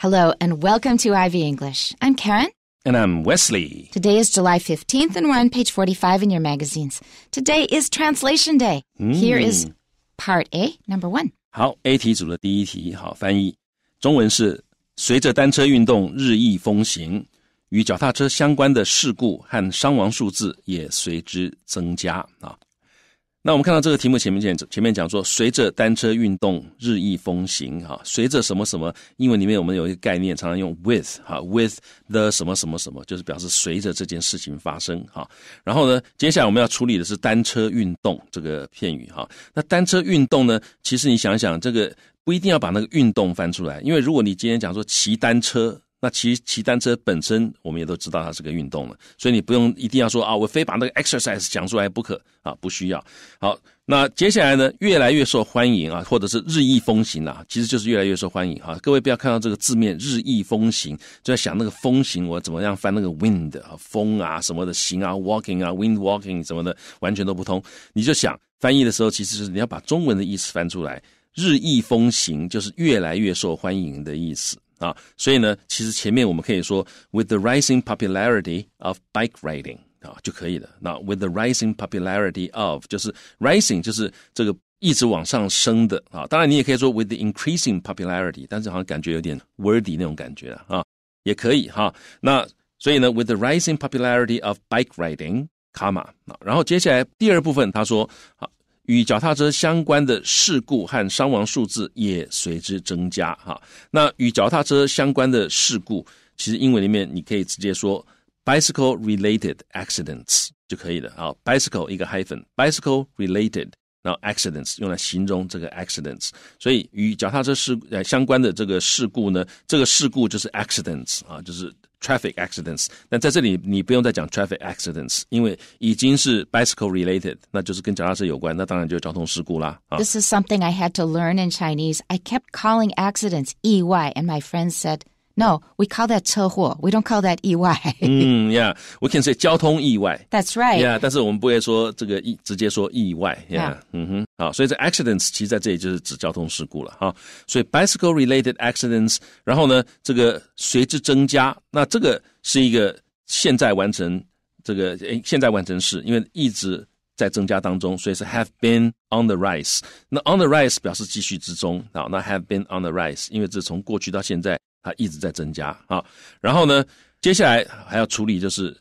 Hello and welcome to Ivy English. I'm Karen. And I'm Wesley. Today is July 15th and we're on page 45 in your magazines. Today is Translation Day. Mm. Here is Part A, number one. 好，A 那我们看到这个题目前面讲，前面讲说，随着单车运动日益风行，哈，随着什么什么，英文里面我们有一个概念，常常用 with，哈，with the 什么什么什么，就是表示随着这件事情发生，哈。然后呢，接下来我们要处理的是单车运动这个片语，哈。那单车运动呢，其实你想想，这个不一定要把那个运动翻出来，因为如果你今天讲说骑单车。那骑骑单车本身，我们也都知道它是个运动了，所以你不用一定要说啊，我非把那个 exercise 讲出来不可啊，不需要。好，那接下来呢，越来越受欢迎啊，或者是日益风行啊，其实就是越来越受欢迎哈。各位不要看到这个字面日益风行，就在想那个风行我怎么样翻那个 wind 啊风啊什么的行啊 walking 啊 wind walking 什么的完全都不通。你就想翻译的时候，其实是你要把中文的意思翻出来。日益风行就是越来越受欢迎的意思。啊，所以呢，其实前面我们可以说，with the rising popularity of bike riding，啊，就可以了。那 with the rising popularity of，就是 rising 就是这个一直往上升的啊。当然你也可以说 with the increasing popularity，但是好像感觉有点 wordy 那种感觉了啊，也可以哈。那所以呢，with the rising popularity of bike riding，卡玛啊。然后接下来第二部分他说，啊。与脚踏车相关的事故和伤亡数字也随之增加。哈，那与脚踏车相关的事故，其实英文里面你可以直接说 bicycle related accidents 就可以了啊。bicycle 一个 hyphen，bicycle related，然后 accidents 用来形容这个 accidents。所以与脚踏车事呃相关的这个事故呢，这个事故就是 accidents 啊，就是。traffic accidents，但在这里你不用再讲 traffic accidents，因为已经是 bicycle related，那就是跟脚踏车有关，那当然就交通事故啦。啊、This is something I had to learn in Chinese. I kept calling accidents 意外，and my friends said. No, we call that 车祸. We don't call that 意外. mm, yeah, we can say 交通意外. That's right. Yeah, 但是我们不会说这个意直接说意外. Yeah. yeah. 嗯哼。好，所以这 accidents 其实在这里就是指交通事故了哈。所以 bicycle related accidents，然后呢，这个随之增加。那这个是一个现在完成这个现在完成式，因为一直在增加当中，所以是 have been on the rise。那 on the rise 表示继续之中啊，那 have been on the rise，因为这从过去到现在它一直在增加啊，然后呢，接下来还要处理就是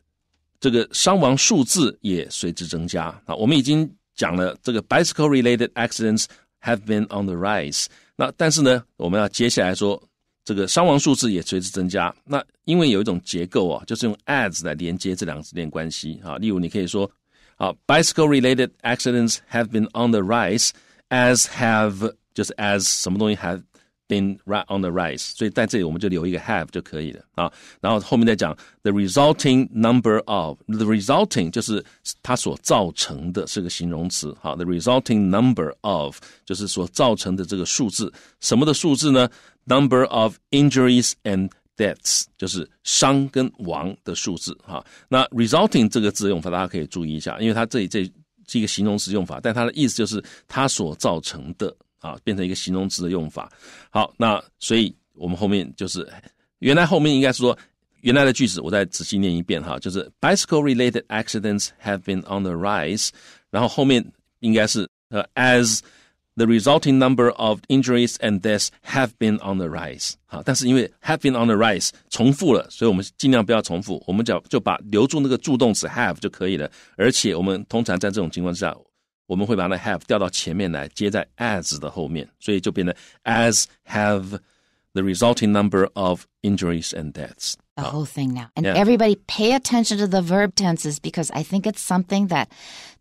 这个伤亡数字也随之增加啊。我们已经讲了这个 bicycle related accidents have been on the rise。那但是呢，我们要接下来说这个伤亡数字也随之增加。那因为有一种结构啊，就是用 as 来连接这两之间关系啊。例如，你可以说啊，bicycle related accidents have been on the rise as have 就是 as 什么东西 have。Been right on the rise，所以在这里我们就留一个 have 就可以了啊。然后后面再讲 the resulting number of the resulting 就是它所造成的是个形容词。好，the resulting number of 就是所造成的这个数字，什么的数字呢？Number of injuries and deaths 就是伤跟亡的数字。哈，那 resulting 这个字用法大家可以注意一下，因为它这里这是一个形容词用法，但它的意思就是它所造成的。啊，变成一个形容词的用法。好，那所以我们后面就是原来后面应该是说原来的句子，我再仔细念一遍哈，就是 bicycle-related accidents have been on the rise。然后后面应该是呃，as the resulting number of injuries and deaths have been on the rise。好，但是因为 have been on the rise 重复了，所以我们尽量不要重复。我们要就把留住那个助动词 have 就可以了。而且我们通常在这种情况之下。我们会把那 have 调到前面来，接在 as 的后面，所以就变成 as have the resulting number of injuries and deaths. The whole thing now. And yeah. everybody pay attention to the verb tenses because I think it's something that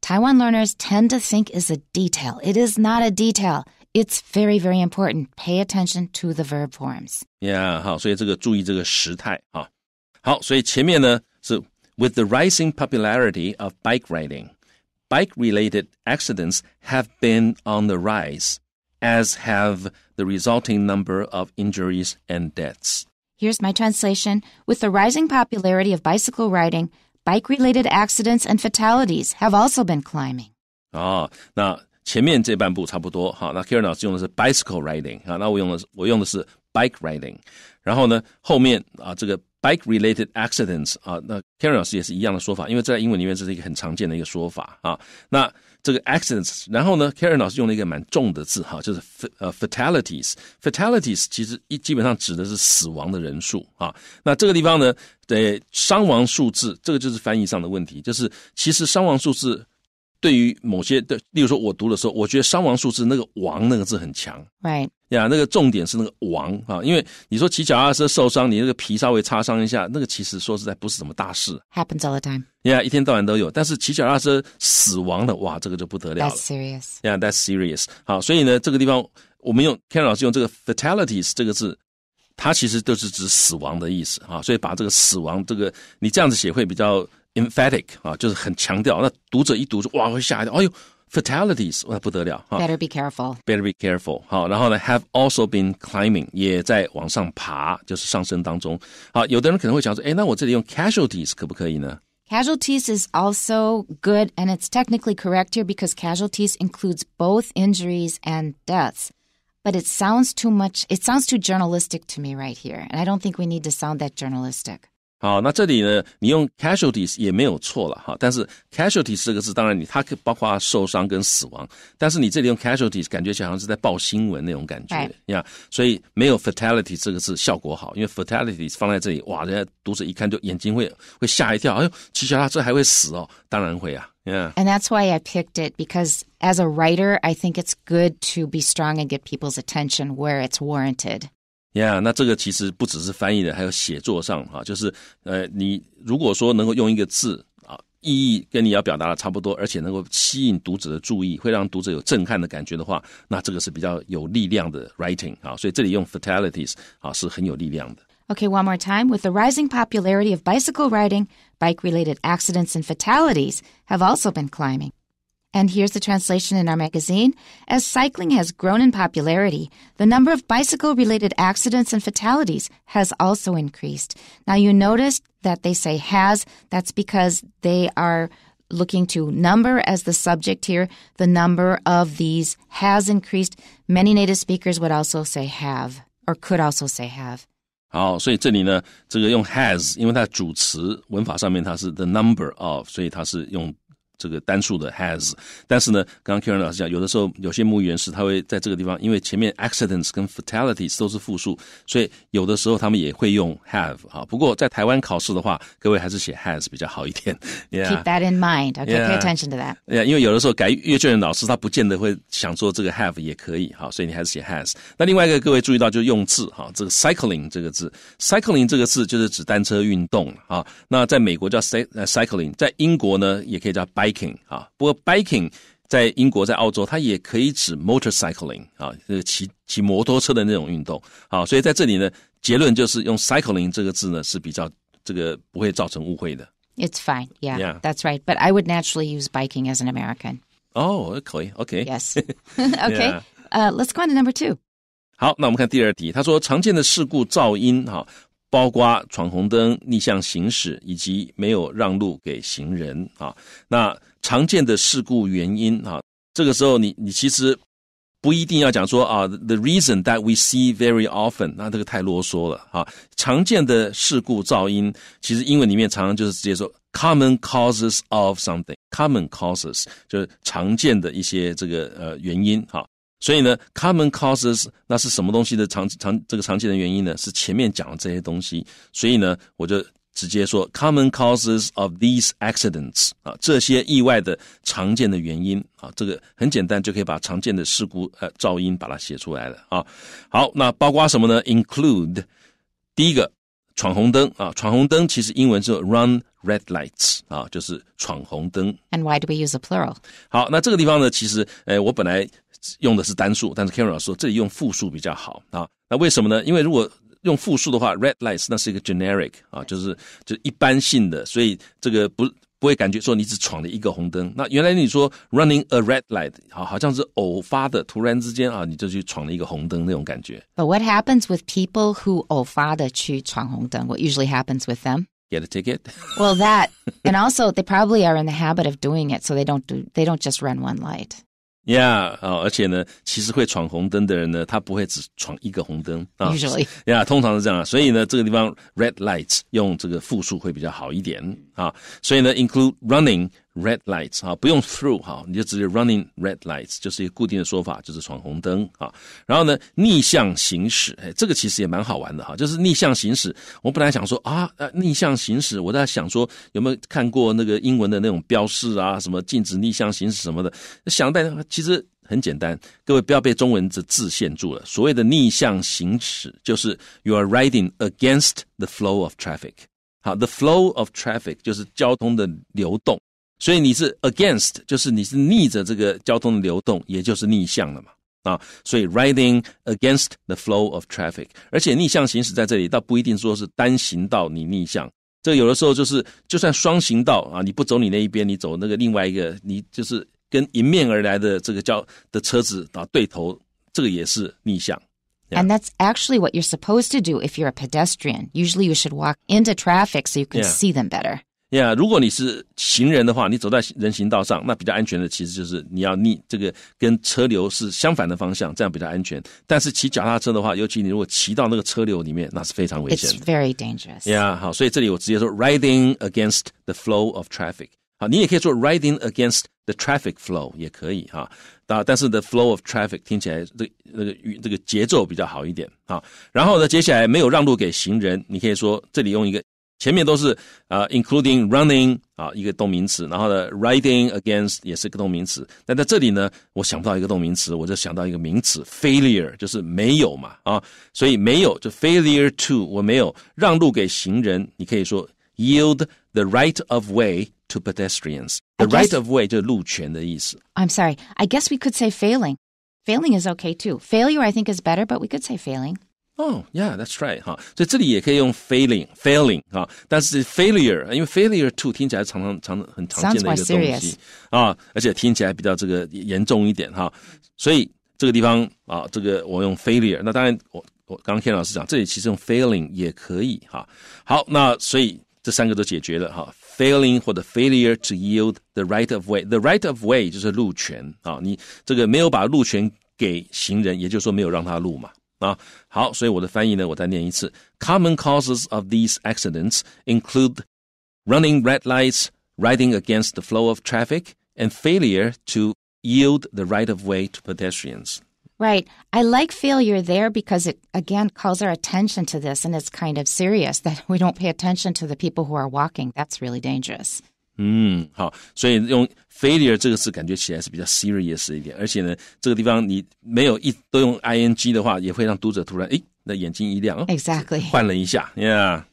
Taiwan learners tend to think is a detail. It is not a detail. It's very, very important. Pay attention to the verb forms. Yeah, 好，所以这个注意这个时态啊。好，所以前面呢是 with the rising popularity of bike riding。bike related accidents have been on the rise, as have the resulting number of injuries and deaths. Here's my translation With the rising popularity of bicycle riding, bike related accidents and fatalities have also been climbing. 哦，那前面这半部差不多，好，那 ah, Karen 老师用的是 bicycle riding bike riding，然后呢，后面啊这个 bike related accidents 啊，那 Karen 老师也是一样的说法，因为在英文里面这是一个很常见的一个说法啊。那这个 accidents，然后呢，Karen 老师用了一个蛮重的字哈，就是呃 fatalities。fatalities 其实一基本上指的是死亡的人数啊。那这个地方呢，的伤亡数字，这个就是翻译上的问题，就是其实伤亡数字对于某些的，例如说，我读的时候，我觉得伤亡数字那个“亡”那个字很强，right。呀，那个重点是那个王啊，因为你说骑脚踏车受伤，你那个皮稍微擦伤一下，那个其实说实在不是什么大事。Happens all the time。呀，一天到晚都有。但是骑脚踏车死亡的，哇，这个就不得了了。That's serious。呀，That's serious。好，所以呢，这个地方我们用 Ken 老师用这个 “fatalities” 这个字，它其实都是指死亡的意思啊。所以把这个死亡，这个你这样子写会比较 emphatic 啊，就是很强调。那读者一读就哇，会吓一跳，哎呦。Fatalities, Better be careful. Better be careful. Have also been climbing，也在往上爬，就是上升当中。好，有的人可能会想说，哎，那我这里用 casualties 可不可以呢？Casualties is also good, and it's technically correct here because casualties includes both injuries and deaths. But it sounds too much, it sounds too journalistic to me right here, and I don't think we need to sound that journalistic. 好，那这里呢，你用 casualties 也没有错了哈，但是 casualties 这个字，当然你它包括受伤跟死亡，但是你这里用 casualties 感觉就好像是在报新闻那种感觉呀，所以没有 fatality 这个字效果好，因为 fatality 放在这里，哇，人家读者一看就眼睛会会吓一跳，哎呦，骑脚踏车还会死哦，当然会啊。Yeah. And that's why I picked it because as a writer, I think it's good to be strong and get people's attention where it's warranted. 呀、yeah,，那这个其实不只是翻译的，还有写作上哈、啊，就是呃，你如果说能够用一个字啊，意义跟你要表达的差不多，而且能够吸引读者的注意，会让读者有震撼的感觉的话，那这个是比较有力量的 writing 啊。所以这里用 fatalities 啊是很有力量的。Okay, one more time. With the rising popularity of bicycle riding, bike related accidents and fatalities have also been climbing. And here's the translation in our magazine. As cycling has grown in popularity, the number of bicycle related accidents and fatalities has also increased. Now you notice that they say has. That's because they are looking to number as the subject here. The number of these has increased. Many native speakers would also say have or could also say have. 好，所以这里呢，这个用 has，因为它主词文法上面它是 the number of，所以它是用这个单数的 has，但是呢，刚刚 Karen 老师讲，有的时候有些牧语原始，他会在这个地方，因为前面 accidents 跟 fatalities 都是复数，所以有的时候他们也会用 have 啊。不过在台湾考试的话，各位还是写 has 比较好一点。Yeah, Keep that in mind. Okay, pay attention to that. Yeah，因为有的时候改阅卷的老师他不见得会想说这个 have 也可以，好，所以你还是写 has。那另外一个各位注意到就是用字，哈，这个 cycling 这个字，cycling 这个字就是指单车运动，啊。那在美国叫 cycling，在英国呢也可以叫 bike。biking 啊，不过 biking 在英国在澳洲它也可以指 motorcycling 啊，就是骑骑摩托车的那种运动啊，所以在这里呢，结论就是用 cycling 这个字呢是比较这个不会造成误会的。It's fine, yeah, yeah, that's right. But I would naturally use biking as an American. Oh, okay, okay. Yes, okay. Uh, let's go on to number two. 好，那我们看第二题。他说，常见的事故噪音哈、啊，包括闯红灯、逆向行驶，以及没有让路给行人啊。那常见的事故原因啊，这个时候你你其实不一定要讲说啊，the reason that we see very often。那这个太啰嗦了啊。常见的事故噪音，其实英文里面常常就是直接说 common causes of something，common causes 就是常见的一些这个呃原因哈。所以呢，common causes 那是什么东西的常常这个常见的原因呢？是前面讲的这些东西。所以呢，我就直接说 common causes of these accidents 啊，这些意外的常见的原因啊，这个很简单就可以把常见的事故呃噪音把它写出来了啊。好，那包括什么呢？include 第一个闯红灯啊，闯红灯其实英文是 run。Red lights 啊，就是闯红灯。And why do we use a plural？好，那这个地方呢，其实，呃，我本来用的是单数，但是 Kara 说这里用复数比较好啊。那为什么呢？因为如果用复数的话，red lights 那是一个 generic 啊，就是就是一般性的，所以这个不不会感觉说你只闯了一个红灯。那原来你说 running a red light 好，好像是偶发的，突然之间啊，你就去闯了一个红灯那种感觉。But what happens with people who 偶发的去闯红灯？What usually happens with them? Get a ticket. Well, that and also they probably are in the habit of doing it, so they don't do they don't just run one light. Yeah，哦，而且呢，其实会闯红灯的人呢，他不会只闯一个红灯啊。Usually，通常是这样，所以呢，这个地方 red lights 用这个复数会比较好一点啊。所以呢，include running。Red lights 啊，不用 through 哈，你就直接 running red lights，就是一个固定的说法，就是闯红灯啊。然后呢，逆向行驶，哎，这个其实也蛮好玩的哈，就是逆向行驶。我本来想说啊，逆向行驶，我在想说有没有看过那个英文的那种标示啊，什么禁止逆向行驶什么的。想但其实很简单，各位不要被中文这字限住了。所谓的逆向行驶，就是 you are riding against the flow of traffic。好，the flow of traffic 就是交通的流动。所以你是 against，就是你是逆着这个交通的流动，也就是逆向了嘛。啊，所以 riding against the flow of traffic，而且逆向行驶在这里倒不一定说是单行道你逆向，这有的时候就是就算双行道啊，你不走你那一边，你走那个另外一个，你就是跟迎面而来的这个叫的车子啊对头，这个也是逆向。Yeah. And that's actually what you're supposed to do if you're a pedestrian. Usually you should walk into traffic so you can see them better. 对啊，如果你是行人的话，你走在人行道上，那比较安全的其实就是你要逆这个跟车流是相反的方向，这样比较安全。但是骑脚踏车的话，尤其你如果骑到那个车流里面，那是非常危险。It's very dangerous。呀，好，所以这里我直接说 riding against the flow of traffic。好，你也可以说 riding against the traffic flow 也可以哈。啊，但是 the flow of traffic 听起来这那个这个节奏比较好一点。好，然后呢，接下来没有让路给行人，你可以说这里用一个。前面都是啊、uh,，including running 啊一个动名词，然后呢，riding against 也是个动名词。那在这里呢，我想不到一个动名词，我就想到一个名词 failure，就是没有嘛啊，所以没有就 failure to 我没有让路给行人，你可以说 yield the right of way to pedestrians。The guess, right of way 就是路权的意思。I'm sorry, I guess we could say failing. Failing is okay too. Failure I think is better, but we could say failing that's right，哈，所以这里也可以用 failing, failing, 哈，但是 failure，因为 failure to 听起来常常常很常见的一个东西啊，而且听起来比较这个严重一点哈。所以这个地方啊，这个我用 failure，那当然我我刚刚 Ken 老师讲，这里其实用 failing 也可以哈。好，那所以这三个都解决了哈。Failing 或者 failure to yield the right of way，the right of way 就是路权啊，你这个没有把路权给行人，也就是说没有让他路嘛。啊，好，所以我的翻译呢，我再念一次：Common causes of these accidents include running red lights, riding against the flow of traffic, and failure to yield the right of way to pedestrians. Right. I like failure there because it, again, calls our attention to this, and it's kind of serious that we don't pay attention to the people who are walking. That's really dangerous. 嗯，好，所以用 failure 这个词感觉起来是比较 serious 一点，而且呢，这个地方你没有一都用 ing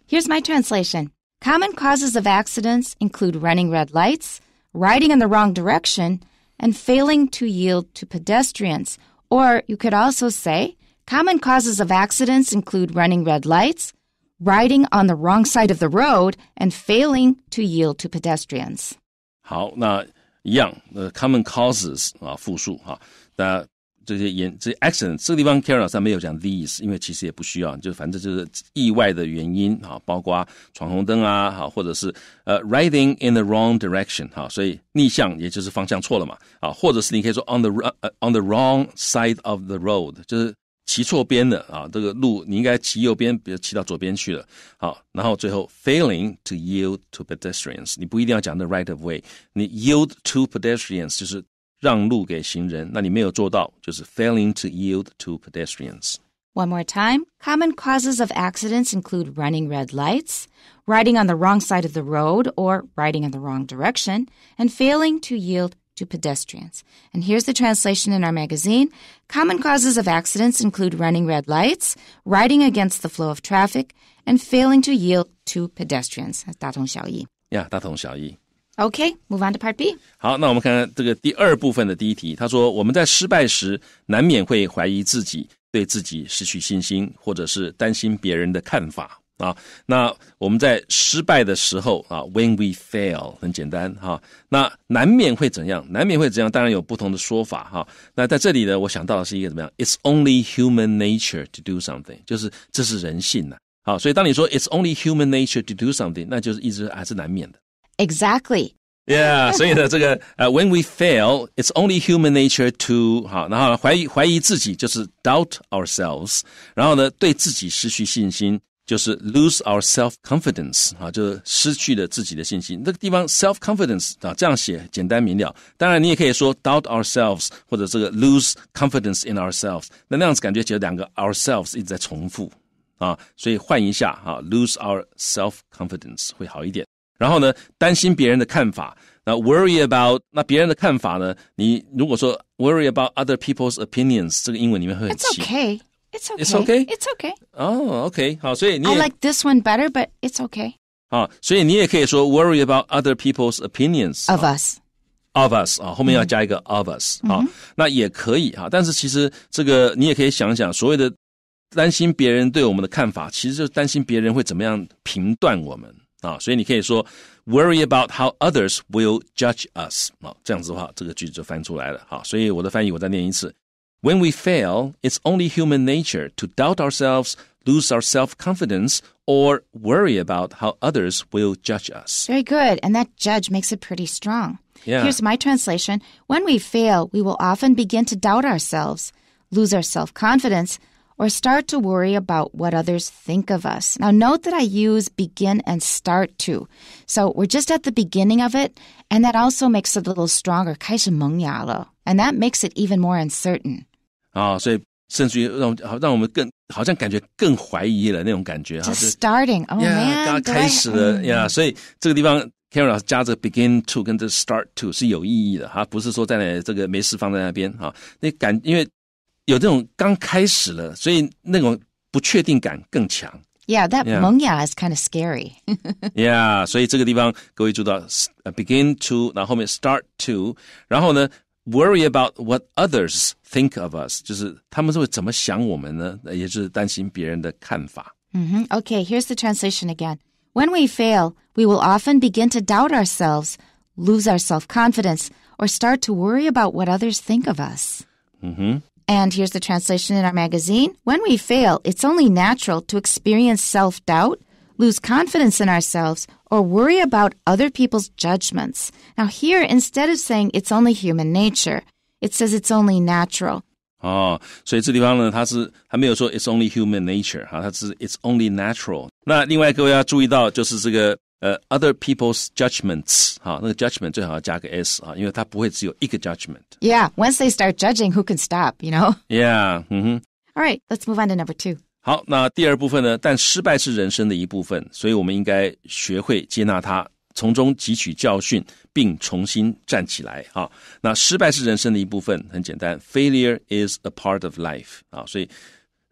Here's my translation. Common causes of accidents include running red lights, riding in the wrong direction, and failing to yield to pedestrians. Or you could also say, common causes of accidents include running red lights riding on the wrong side of the road and failing to yield to pedestrians. 好，那一样，呃，common causes 啊，复数哈，那这些原这些 accident 这个地方 c a r o l 他没有讲 these，因为其实也不需要，就反正就是意外的原因啊，包括闯红灯啊，好，或者是呃 riding in the wrong direction 哈，所以逆向也就是方向错了嘛，啊，或者是你可以说 on the on the wrong side of the road，就是骑错边了啊，这个路你应该骑右边，别骑到左边去了。好，然后最后 failing to yield to pedestrians，你不一定要讲 the right of way，你 yield to pedestrians 就是让路给行人，那你没有做到，就是 failing to yield to pedestrians。One more time, common causes of accidents include running red lights, riding on the wrong side of the road or riding in the wrong direction, and failing to yield to pedestrians. And here's the translation in our magazine. Common causes of accidents include running red lights, riding against the flow of traffic, and failing to yield to pedestrians. 大同小异。Okay, move on to Part B. 好，那我们看看这个第二部分的第一题。他说，我们在失败时难免会怀疑自己，对自己失去信心，或者是担心别人的看法。啊。那我们在失败的时候啊，when we fail，很简单哈、啊。那难免会怎样？难免会怎样？当然有不同的说法哈、啊。那在这里呢，我想到的是一个怎么样？It's only human nature to do something，就是这是人性呐、啊。好，所以当你说 "It's only human nature to do something"，那就是一直还是难免的。Exactly. Yeah，所以呢，这个呃、uh,，When we fail, it's only human nature to 好，然后怀疑怀疑自己就是 doubt ourselves，然后呢，对自己失去信心，就是 lose our self confidence 啊，就是失去了自己的信心。那个地方 self confidence 啊，这样写简单明了。当然，你也可以说 doubt ourselves 或者这个 lose confidence in ourselves。那那样子感觉只有两个 ourselves 一直在重复啊，所以换一下啊，lose our self confidence 会好一点。然后呢，担心别人的看法，那 worry about 那别人的看法呢？你如果说 worry about other people's opinions，这个英文里面会很奇。It's okay. It's okay. It's okay. It's oh, okay. 好，所以你. I like this one better, but it's okay 好，所以你也可以说 worry about other people's opinions of us. of us 啊，后面要加一个 of us 啊、那也可以啊。但是其实这个你也可以想想，所谓的担心别人对我们的看法，其实就是担心别人会怎么样评断我们啊。所以你可以说 worry about how others will judge us 啊，这样子的话，这个句子就翻出来了。好，所以我的翻译我再念一次 when we fail, it's only human nature to doubt ourselves, lose our self confidence, or worry about how others will judge us. Very good. And that judge makes it pretty strong. Yeah. Here's my translation When we fail, we will often begin to doubt ourselves, lose our self confidence, or start to worry about what others think of us. Now, note that I use begin and start to. So we're just at the beginning of it, and that also makes it a little stronger. 开始萌芽了, and that makes it even more uncertain. 啊，所以甚至于让好让我们更好像感觉更怀疑了那种感觉哈，starting，哦 m 刚开始了呀，所以这个地方凯 a r 师加这 begin to 跟这 start to 是有意义的哈，不是说在这个没事放在那边哈，那感因为有这种刚开始了，所以那种不确定感更强。Yeah, that m o n l i h is kind of scary. Yeah，所以这个地方各位注意到 begin to，然后后面 start to，然后呢？worry about what others think of us，就是他们会怎么想我们呢？也是担心别人的看法。Mm -hmm. Okay, here's the translation again. When we fail, we will often begin to doubt ourselves, lose our self confidence, or start to worry about what others think of us. Mm -hmm. And here's the translation in our magazine When we fail, it's only natural to experience self doubt, lose confidence in ourselves, or worry about other people's judgments. Now, here, instead of saying it's only human nature, it says it's only natural. 哦，所以这地方呢，它是它没有说 oh, it's only human nature 哈，它是 it's only natural。那另外各位要注意到，就是这个呃 other people's judgments 哈，那个 judgment 最好要加个 s 啊，因为它不会只有一个 judgment。Yeah, once they start judging, who can stop? You know? Yeah. 嗯哼。All right, let's move on to number two. 好，那第二部分呢？但失败是人生的一部分，所以我们应该学会接纳它，从中汲取教训，并重新站起来。哈，那失败是人生的一部分，很简单，failure is a part of life。啊，所以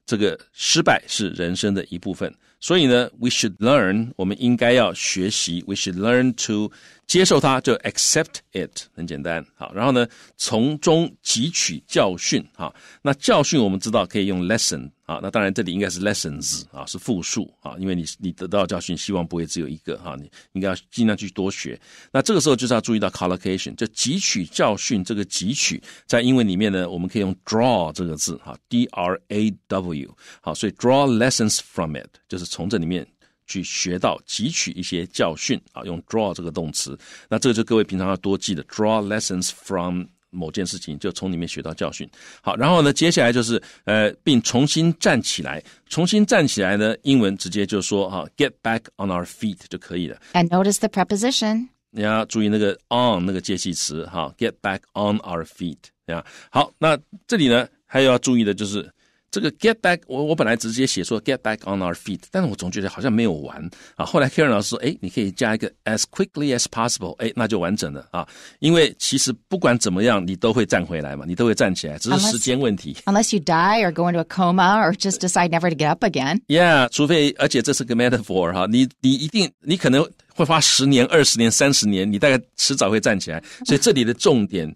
这个失败是人生的一部分。所以呢，we should learn，我们应该要学习，we should learn to 接受它，就 accept it，很简单。好，然后呢，从中汲取教训。哈，那教训我们知道可以用 lesson。啊，那当然，这里应该是 lessons 啊，是复数啊，因为你你得到教训，希望不会只有一个哈，你应该要尽量去多学。那这个时候就是要注意到 collocation，就汲取教训。这个汲取在英文里面呢，我们可以用 draw 这个字哈，d r a w。好，所以 draw lessons from it 就是从这里面去学到汲取一些教训啊，用 draw 这个动词。那这个就各位平常要多记得 draw lessons from。某件事情就从里面学到教训，好，然后呢，接下来就是呃，并重新站起来，重新站起来呢，英文直接就说啊，get back on our feet 就可以了。And notice the preposition。你要注意那个 on 那个介系词哈，get back on our feet 呀。好，那这里呢还有要注意的就是。这个 get back，我我本来直接写说 get back on our feet，但是我总觉得好像没有完啊。后来 Karen 老师说，哎，你可以加一个 as quickly as possible，哎，那就完整了啊。因为其实不管怎么样，你都会站回来嘛，你都会站起来，只是时间问题。Unless, unless you die or go into a coma or just decide never to get up again. Yeah，除非而且这是个 metaphor 哈、啊，你你一定你可能。会花十年、二十年、三十年，你大概迟早会站起来。所以这里的重点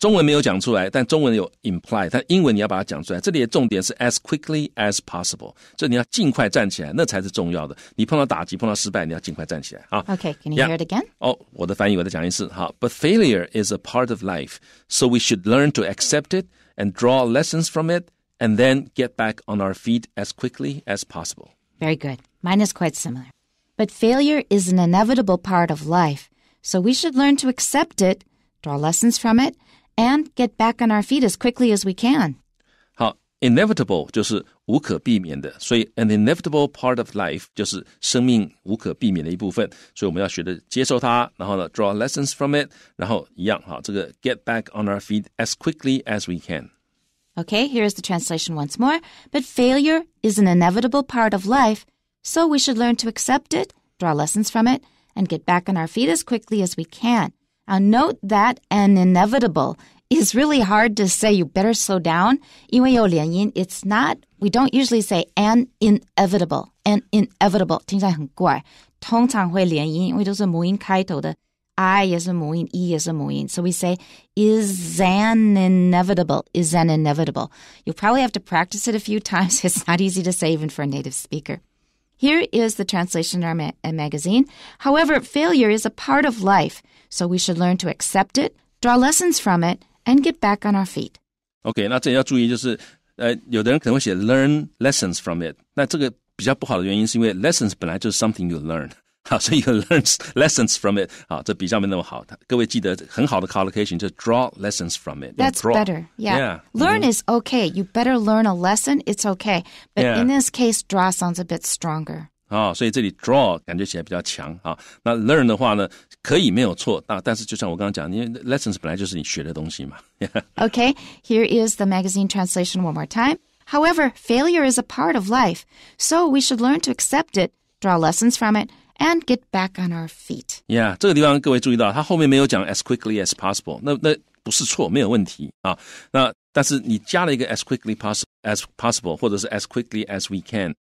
中文没有讲出来，但中文有 imply，但英文你要把它讲出来。这里的重点是 as quickly as possible，这你要尽快站起来，那才是重要的。你碰到打击、碰到失败，你要尽快站起来啊。Okay，can you hear it But failure is a part of life, so we should learn to accept it and draw lessons from it, and then get back on our feet as quickly as possible. Very good. Mine is quite similar. But failure is an inevitable part of life, so we should learn to accept it, draw lessons from it and get back on our feet as quickly as we can. 好，inevitable 就是无可避免的，所以 an inevitable part of life 就是生命无可避免的一部分，所以我们要学着接受它，然后呢，draw lessons from it，然后一样哈，这个 get back on our feet as quickly as we can。Okay, here's the translation once more. But failure is an inevitable part of life, so we should learn to accept it, draw lessons from it, and get back on our feet as quickly as we can. Now, note that an inevitable is really hard to say. You better slow down. 因为有连音, it's not, we don't usually say an inevitable, an inevitable. 听起来很怪。通常会连音,因为都是母音开头的。I 也是母音，E 也是母音，so we say is an inevitable is an inevitable. You will probably have to practice it a few times. It's not easy to say even for a native speaker. Here is the translation in our ma magazine. However, failure is a part of life so we should learn to accept it, draw lessons from it, and get back on our feet. OK，那这里要注意就是，呃，有的人可能会写 learn lessons from it。那这个比较不好的原因是因为 lessons 本来就是 something you learn，好，所以 you learn lessons from it，好，这比较没那么好。各位记得很好的 collocation 就是 draw lessons from it。That's better. Yeah. yeah. Learn -hmm. is okay. You better learn a lesson. It's okay. But yeah. in this case, draw sounds a bit stronger. 啊、哦，所以这里 draw 感觉起来比较强啊。那 learn 的话呢，可以没有错啊，但是就像我刚刚讲，因为 lessons 本来就是你学的东西嘛。okay, here is the magazine translation one more time. However, failure is a part of life, so we should learn to accept it, draw lessons from it, and get back on our feet. Yeah，这个地方各位注意到，它后面没有讲 as quickly as possible，那那不是错，没有问题啊。那但是你加了一个 as quickly possible as possible，或者是 as quickly as we can，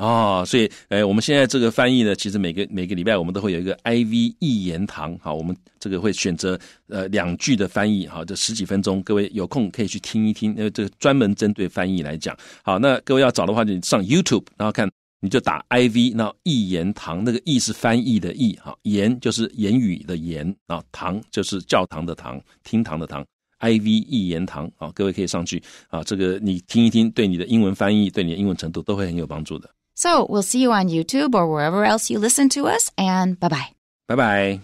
啊，所以，呃，我们现在这个翻译呢，其实每个每个礼拜我们都会有一个 I V 一言堂，好，我们这个会选择呃两句的翻译，好，这十几分钟，各位有空可以去听一听，因为这个专门针对翻译来讲，好，那各位要找的话，你上 YouTube，然后看，你就打 I V，那一言堂，那个意是翻译的译，哈，言就是言语的言，啊，堂就是教堂的堂，厅堂的堂，I V 一言堂，啊，各位可以上去，啊，这个你听一听，对你的英文翻译，对你的英文程度都会很有帮助的。So we'll see you on YouTube or wherever else you listen to us, and bye bye. Bye bye.